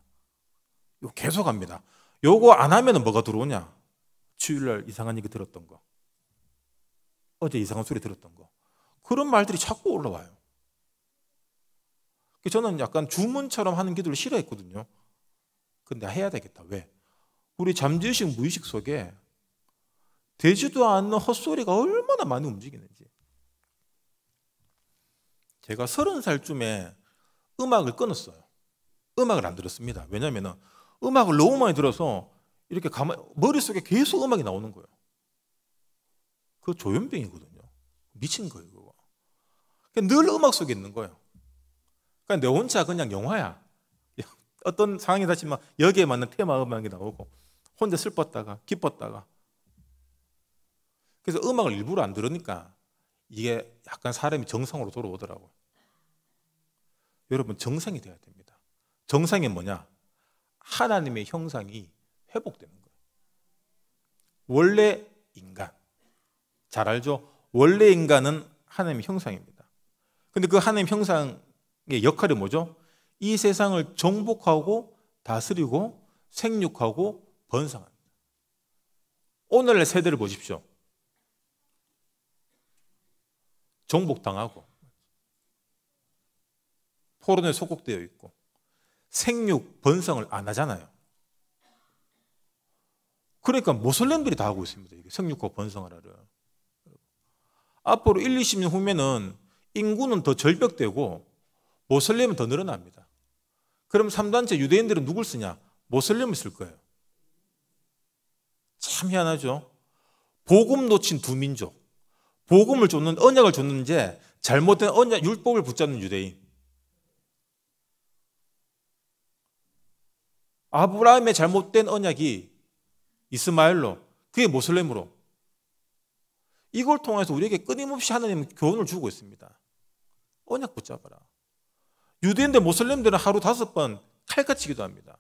요 계속 합니다. 요거 안 하면 뭐가 들어오냐? 주일날 이상한 얘기 들었던 거 어제 이상한 소리 들었던 거 그런 말들이 자꾸 올라와요. 저는 약간 주문처럼 하는 기도를 싫어했거든요. 근데 해야 되겠다. 왜? 우리 잠재의식, 무의식 속에 되지도 않는 헛소리가 얼마나 많이 움직이는지. 제가 서른 살쯤에 음악을 끊었어요. 음악을 안 들었습니다. 왜냐하면 음악을 너무 많이 들어서 이렇게 가만 머릿속에 계속 음악이 나오는 거예요. 그 조현병이거든요. 미친 거예요, 그거. 늘 음악 속에 있는 거예요. 그러니까 내 혼자 그냥 영화야. 어떤 상황이 다치면 여기에 맞는 테마 음악이 나오고 혼자 슬펐다가 기뻤다가 그래서 음악을 일부러 안 들으니까 이게 약간 사람이 정상으로 돌아오더라고요. 여러분 정상이 되어야 됩니다. 정상이 뭐냐? 하나님의 형상이 회복되는 거예요. 원래 인간 잘 알죠? 원래 인간은 하나님의 형상입니다. 근데 그 하나님 형상의 역할이 뭐죠? 이 세상을 정복하고 다스리고 생육하고 번성합니다. 오늘날 세대를 보십시오. 정복당하고 포론에 속국되어 있고 생육 번성을 안 하잖아요. 그러니까 모슬렘들이 다 하고 있습니다. 이게 생육과 번성하라 앞으로 1, 20년 후면은 인구는 더 절벽되고 모슬렘은 더 늘어납니다. 그럼 3단체 유대인들은 누굴 쓰냐? 모슬렘을 쓸 거예요. 참 희한하죠. 복음 놓친 두 민족. 복음을 줬는 언약을 줬는데 잘못된 언약 율법을 붙잡는 유대인. 아브라함의 잘못된 언약이 이스마엘로 그게 모슬렘으로 이걸 통해서 우리에게 끊임없이 하나님은 교훈을 주고 있습니다. 언약 붙잡아라. 유대인들 모슬렘들은 하루 다섯 번 칼같이 기도합니다.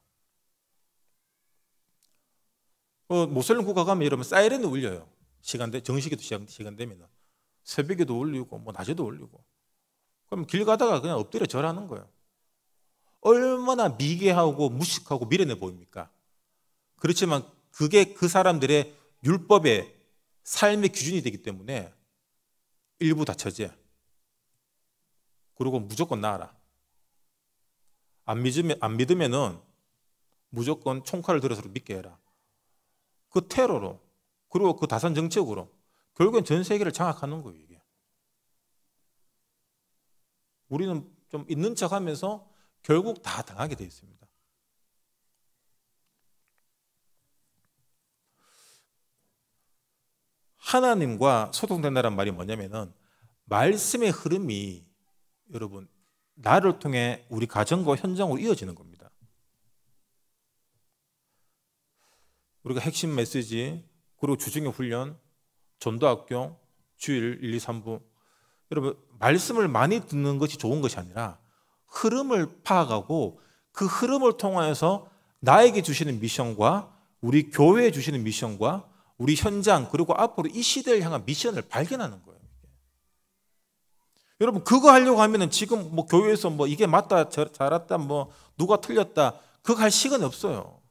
어, 모슬림 국가 가면 이러면 사이렌이 울려요. 시간대 정식에도 시간 시간되면 새벽에도 울리고 뭐 낮에도 울리고. 그럼 길 가다가 그냥 엎드려 절하는 거예요. 얼마나 미개하고 무식하고 미련해 보입니까? 그렇지만 그게 그 사람들의 율법의 삶의 기준이 되기 때문에 일부 다처제. 그리고 무조건 나아라. 안 믿으면 안 믿으면은 무조건 총칼을 들어서 믿게 해라. 그 테러로 그리고 그 다산 정책으로 결국엔 전 세계를 장악하는 거예요. 이게. 우리는 좀 있는 척하면서 결국 다 당하게 되 있습니다. 하나님과 소통된다는 말이 뭐냐면은 말씀의 흐름이 여러분 나를 통해 우리 가정과 현장으로 이어지는 겁니다. 우리가 핵심 메시지 그리고 주중의 훈련, 전도 학교, 주일 1, 2, 3부 여러분 말씀을 많이 듣는 것이 좋은 것이 아니라 흐름을 파악하고 그 흐름을 통하여서 나에게 주시는 미션과 우리 교회에 주시는 미션과 우리 현장 그리고 앞으로 이 시대를 향한 미션을 발견하는 거예요. 여러분 그거 하려고 하면은 지금 뭐 교회에서 뭐 이게 맞다 잘했다 뭐 누가 틀렸다 그거 할 시간이 없어요.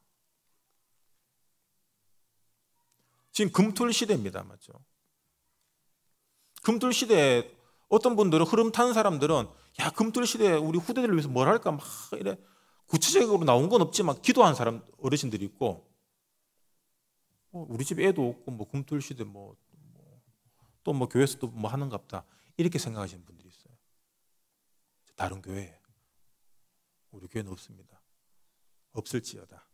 지금 금툴 시대입니다. 맞죠? 금툴 시대에 어떤 분들은 흐름 탄 사람들은 야 금툴 시대에 우리 후대들을 위해서 뭘 할까 막 이래 구체적으로 나온 건 없지만 기도한 사람 어르신들이 있고 어, 우리 집 애도 없고 뭐 금툴 시대 뭐 또뭐 뭐, 뭐 교회에서 또뭐 하는갑다 이렇게 생각하시는 분들이 있어요. 다른 교회 우리 교회는 없습니다. 없을지어다.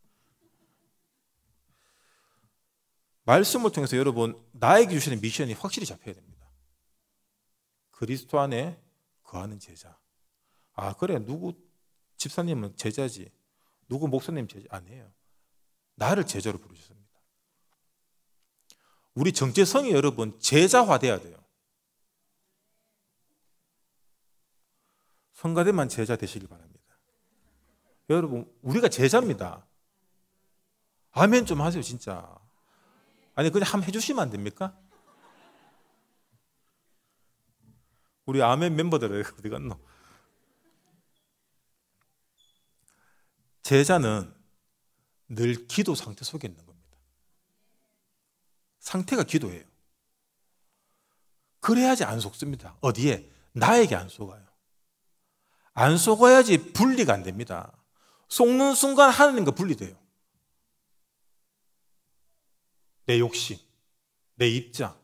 말씀을 통해서 여러분 나에게 주시는 미션이 확실히 잡혀야 됩니다. 그리스도 안에 거하는 제자. 아 그래 누구 집사님은 제자지, 누구 목사님 제자 아니에요. 나를 제자로 부르셨습니다. 우리 정체성이 여러분 제자화돼야 돼요. 성가대만 제자 되시길 바랍니다. 여러분 우리가 제자입니다. 아멘 좀 하세요 진짜. 아니 그냥 함 해주시면 안 됩니까? 우리 아멘 멤버들 어디 갔노? 제자는 늘 기도 상태 속에 있는 겁니다. 상태가 기도예요. 그래야지 안 속습니다. 어디에? 나에게 안 속아요. 안 속아야지 분리가 안 됩니다. 속는 순간 하나님과 분리돼요. 내 욕심, 내 입장,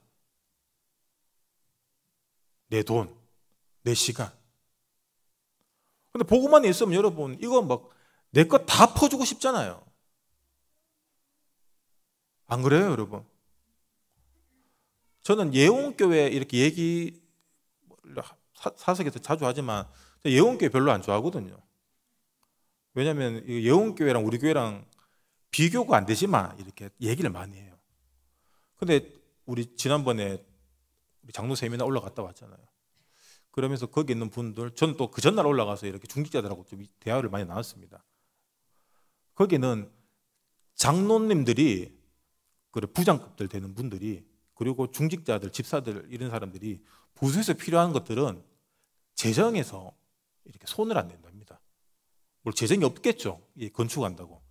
내 돈, 내 시간. 근데 보고만 있으면 여러분, 이거 막 내 것 다 퍼주고 싶잖아요. 안 그래요, 여러분? 저는 예원교회 이렇게 얘기 사석에서 자주 하지만 예원교회 별로 안 좋아하거든요. 왜냐하면 예원교회랑 우리 교회랑 비교가 안 되지만 이렇게 얘기를 많이 해요. 근데 우리 지난번에 우리 장로 세미나 올라갔다 왔잖아요. 그러면서 거기 있는 분들, 저는 또 그 전날 올라가서 이렇게 중직자들하고 좀 대화를 많이 나눴습니다. 거기는 장로님들이 그래 부장급들 되는 분들이 그리고 중직자들, 집사들 이런 사람들이 보수에서 필요한 것들은 재정에서 이렇게 손을 안 낸답니다. 물 재정이 없겠죠. 건축한다고.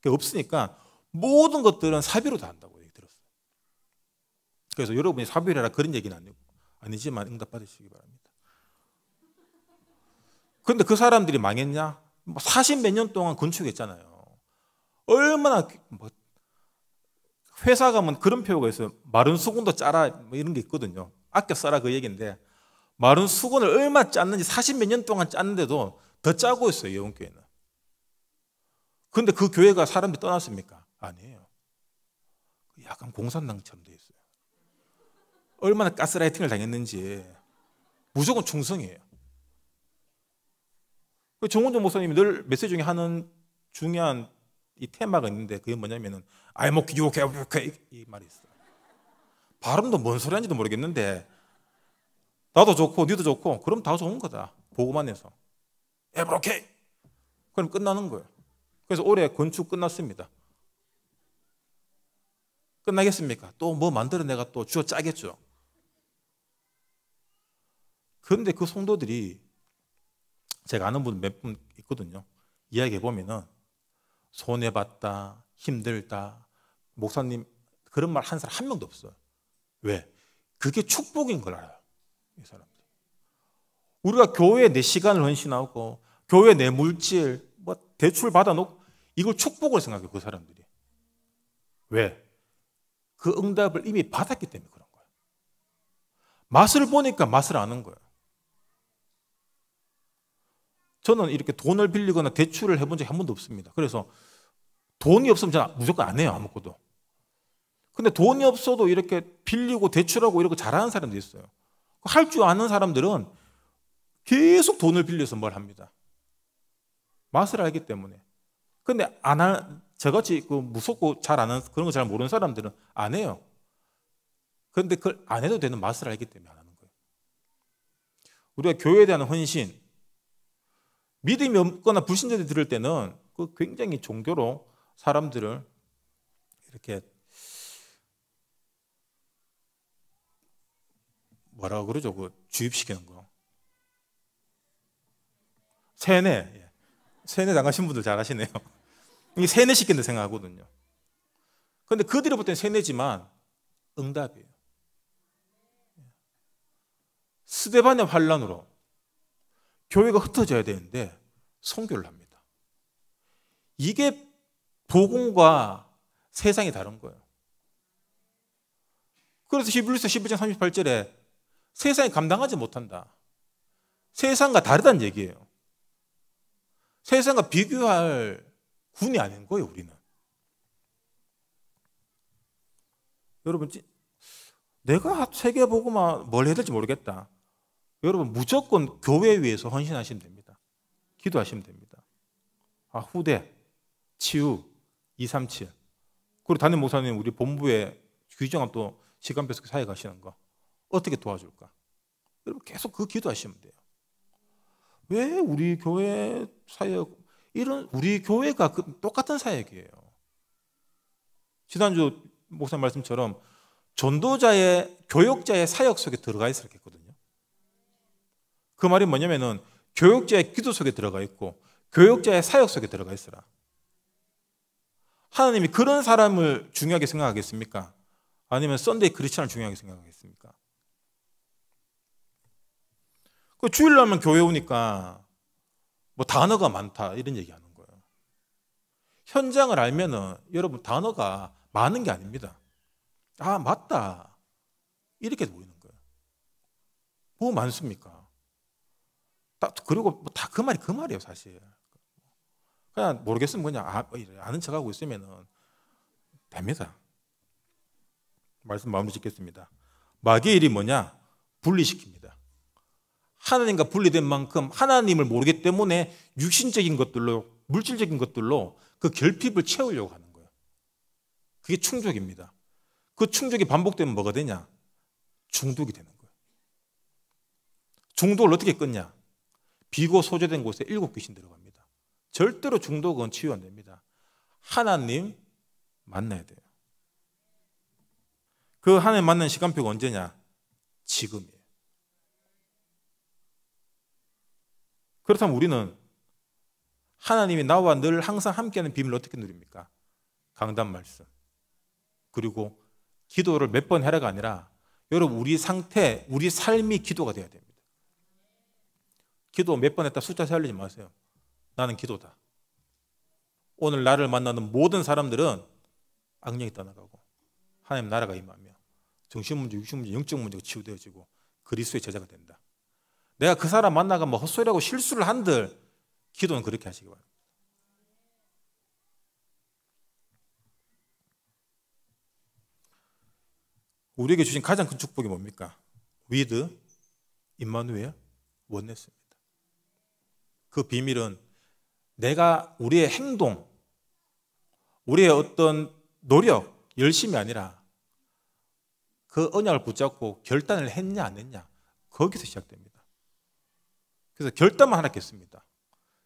그러니까 없으니까 모든 것들은 사비로 다한다고 그래서 여러분이 사별해라 그런 얘기는 아니고 아니지만 응답 받으시기 바랍니다. 근데 그 사람들이 망했냐? 40몇 뭐 년 동안 건축했잖아요. 얼마나 뭐 회사 가면 뭐 그런 표현가 있어요. 마른 수건도 짜라 뭐 이런 게 있거든요. 아껴 써라 그 얘기인데 마른 수건을 얼마 짰는지 40몇년 동안 짰는데도 더 짜고 있어요. 예원교회는. 그런데 그 교회가 사람들이 떠났습니까? 아니에요. 약간 공산당처럼 돼 있어요. 얼마나 가스라이팅을 당했는지 무조건 충성이에요. 그 정원조 목사님이 늘 메시지 중에 하는 중요한 이 테마가 있는데 그게 뭐냐면은 I'm okay, 뭐 이 말이 있어. 발음도 뭔 소리 하지도 모르겠는데 나도 좋고 니도 좋고 그럼 다 좋은 거다. 보고만 해서. 에브 오케 그럼 끝나는 거예요. 그래서 올해 건축 끝났습니다. 끝나겠습니까? 또 뭐 만들어 내가 또 주어 짜겠죠. 그런데 그 성도들이 제가 아는 분 몇 분 있거든요. 이야기해 보면은 손해 봤다, 힘들다, 목사님 그런 말 한 사람 한 명도 없어요. 왜? 그게 축복인 걸 알아요. 이 사람들. 우리가 교회에 내 시간을 헌신하고 교회 내 물질 뭐 대출 받아 놓고 이걸 축복을 생각해요, 그 사람들이. 왜? 그 응답을 이미 받았기 때문에 그런 거예요. 맛을 보니까 맛을 아는 거예요. 저는 이렇게 돈을 빌리거나 대출을 해본 적이 한 번도 없습니다. 그래서 돈이 없으면 저는 무조건 안 해요, 아무것도. 근데 돈이 없어도 이렇게 빌리고 대출하고 이렇게 잘하는 사람도 있어요. 할 줄 아는 사람들은 계속 돈을 빌려서 뭘 합니다. 맛을 알기 때문에. 근데 안 할, 저같이 그 무섭고 잘 아는 그런 거 잘 모르는 사람들은 안 해요. 그런데 그걸 안 해도 되는 맛을 알기 때문에 안 하는 거예요. 우리가 교회에 대한 헌신, 믿음이 없거나 불신자들이 들을 때는 그 굉장히 종교로 사람들을 이렇게 뭐라고 그러죠? 그 주입시키는 거. 세뇌. 예. 세뇌 당하신 분들 잘 아시네요. 이게 세뇌 시킨다 생각하거든요. 그런데 그들이 볼 때는 세뇌지만 응답이에요. 예. 스데반의 환란으로 교회가 흩어져야 되는데 성교를 합니다. 이게 복음과 세상이 다른 거예요. 그래서 히브서 11장 38절에 세상이 감당하지 못한다. 세상과 다르다는 얘기예요. 세상과 비교할 군이 아닌 거예요, 우리는. 여러분, 내가 세계보고만 뭘 해야 될지 모르겠다. 여러분 무조건 교회 위해서 헌신하시면 됩니다. 기도하시면 됩니다. 아, 후대, 치유, 237. 그리고 담임 목사님 우리 본부에 귀정합 또 시간표에서 사회 가시는 거 어떻게 도와줄까? 여러분 계속 그 기도하시면 돼요. 왜 우리 교회 사역 이런 우리 교회가 그 똑같은 사역이에요. 지난주 목사 말씀처럼 전도자의 교역자의 사역 속에 들어가 있었겠거든요. 그 말이 뭐냐면은 교육자의 기도 속에 들어가 있고 교육자의 사역 속에 들어가 있어라. 하나님이 그런 사람을 중요하게 생각하겠습니까? 아니면 썬데이 크리스천을 중요하게 생각하겠습니까? 그 주일 날만 교회 오니까 뭐 단어가 많다 이런 얘기 하는 거예요. 현장을 알면은 여러분 단어가 많은 게 아닙니다. 아, 맞다. 이렇게 보이는 거예요. 뭐 많습니까? 뭐 다, 그리고 다 그 말이 그 말이에요, 사실. 그냥 모르겠으면 그냥 아, 뭐 는 척하고 있으면 됩니다. 말씀 마무리 짓겠습니다. 마디일이 뭐냐? 분리시킵니다. 하나님과 분리된 만큼 하나님을 모르기 때문에 육신적인 것들로 물질적인 것들로 그 결핍을 채우려고 하는 거예요. 그게 충족입니다. 그 충족이 반복되면 뭐가 되냐? 중독이 되는 거예요. 중독을 어떻게 끊냐? 비고 소재된 곳에 일곱 귀신 들어갑니다. 절대로 중독은 치유 안 됩니다. 하나님 만나야 돼요. 그 하나님 만난 시간표가 언제냐? 지금이에요. 그렇다면 우리는 하나님이 나와 늘 항상 함께하는 비밀을 어떻게 누립니까? 강단 말씀. 그리고 기도를 몇 번 해라가 아니라 여러분 우리 상태, 우리 삶이 기도가 돼야 됩니다. 기도 몇 번 했다 숫자 살리지 마세요. 나는 기도다. 오늘 나를 만나는 모든 사람들은 악령이 떠나가고 하나님 나라가 임하며 정신문제, 육신문제, 영적문제가 치유되어지고 그리스의 제자가 된다. 내가 그 사람 만나가 뭐 헛소리하고 실수를 한들 기도는 그렇게 하시기 바랍니다. 우리에게 주신 가장 큰 축복이 뭡니까? 위드 임마누엘 원네스. 그 비밀은 내가 우리의 행동, 우리의 어떤 노력, 열심이 아니라 그 언약을 붙잡고 결단을 했냐 안 했냐 거기서 시작됩니다. 그래서 결단만 하나 겠습니다.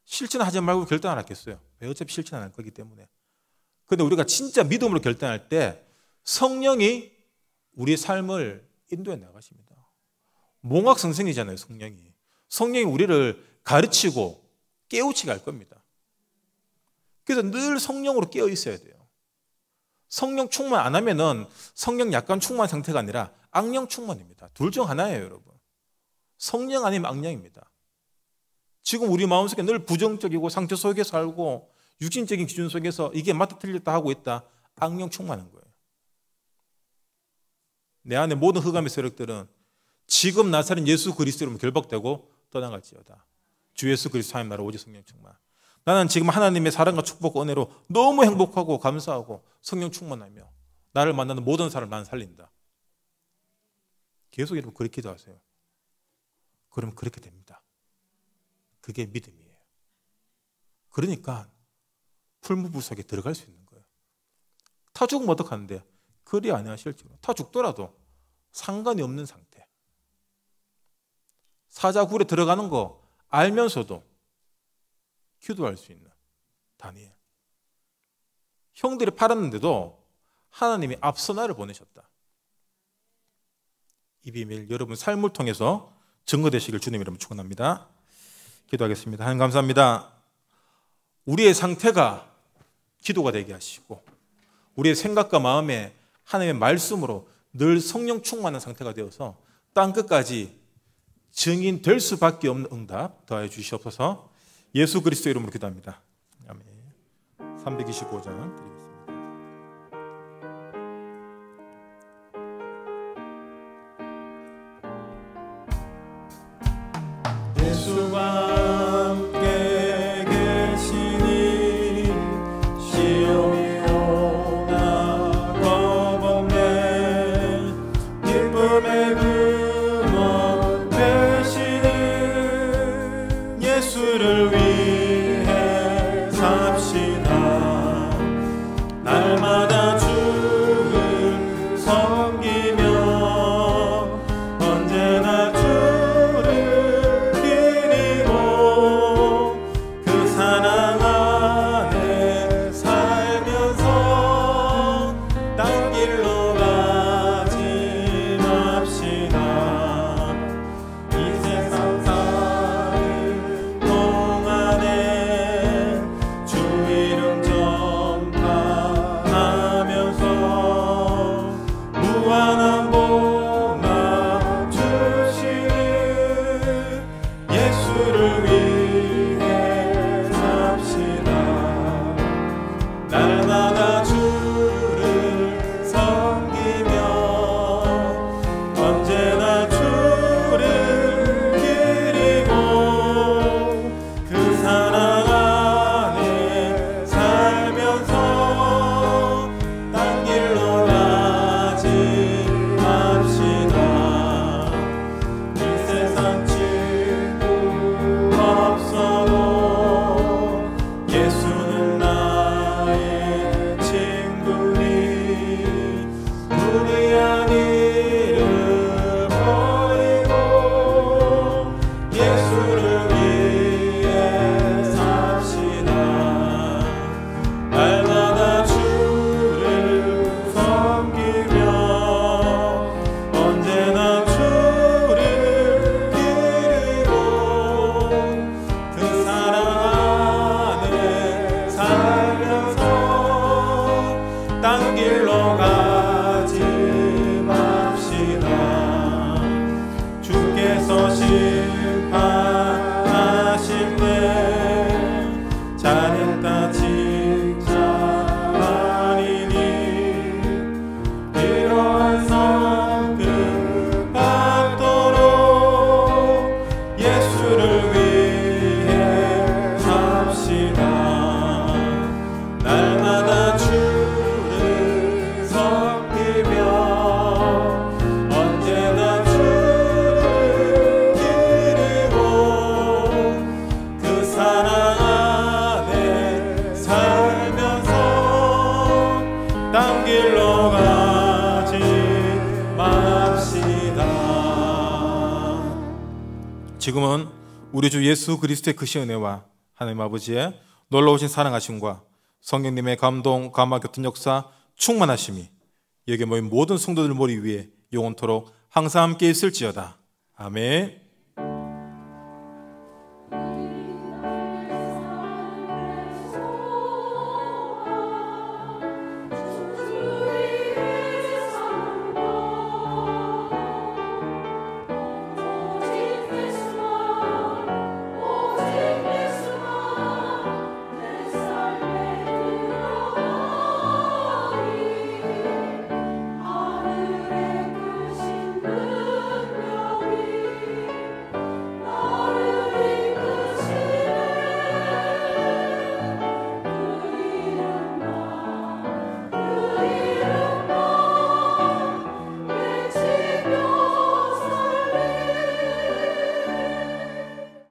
실천하지 말고 결단 을 하나 겠어요. 어차피 실천 안 할 거기 때문에. 그런데 우리가 진짜 믿음으로 결단할 때 성령이 우리의 삶을 인도해 나가십니다. 몽학 성생이잖아요, 성령이. 성령이 우리를 가르치고 깨우치게 할 겁니다. 그래서 늘 성령으로 깨어 있어야 돼요. 성령 충만 안 하면은 성령 약간 충만 상태가 아니라 악령 충만입니다. 둘 중 하나예요, 여러분. 성령 아니면 악령입니다. 지금 우리 마음속에 늘 부정적이고 상처 속에 살고 육신적인 기준 속에서 이게 맞다 틀렸다 하고 있다. 악령 충만한 거예요. 내 안에 모든 흑암의 세력들은 지금 나사렛 예수 그리스도로 결박되고 떠나갈지어다. 주 예수 그리스도 의나님 나라 오직 성령 충만. 나는 지금 하나님의 사랑과 축복 은혜로 너무 행복하고 감사하고 성령 충만하며 나를 만나는 모든 사람을 난 살린다. 계속 여러분 그렇게 도하세요 그러면 그렇게 됩니다. 그게 믿음이에요. 그러니까 풀무불속에 들어갈 수 있는 거예요. 타 죽으면 어떡하는데 그리 아니야 실제로. 타 죽더라도 상관이 없는 상태. 사자굴에 들어가는 거 알면서도 기도할 수 있는 다니엘. 형들이 팔았는데도 하나님이 앞서나를 보내셨다. 이 비밀 여러분 삶을 통해서 증거되시길 주님 이름으로 축원합니다. 기도하겠습니다. 하나님 감사합니다. 우리의 상태가 기도가 되게 하시고 우리의 생각과 마음에 하나님의 말씀으로 늘 성령 충만한 상태가 되어서 땅 끝까지 증인 될 수밖에 없는 응답 더하 주시옵소서. 예수 그리스도 이름으로 기도합니다. 아멘. 325장 드리겠습니다. 예수와 우리 주 예수 그리스도의 크신 그 은혜와 하나님 아버지의 놀라우신 사랑하심과 성령님의 감동, 감화, 같은 역사 충만하심이 여기 모인 모든 성도들 머리 위에 영원토록 항상 함께 있을지어다. 아멘.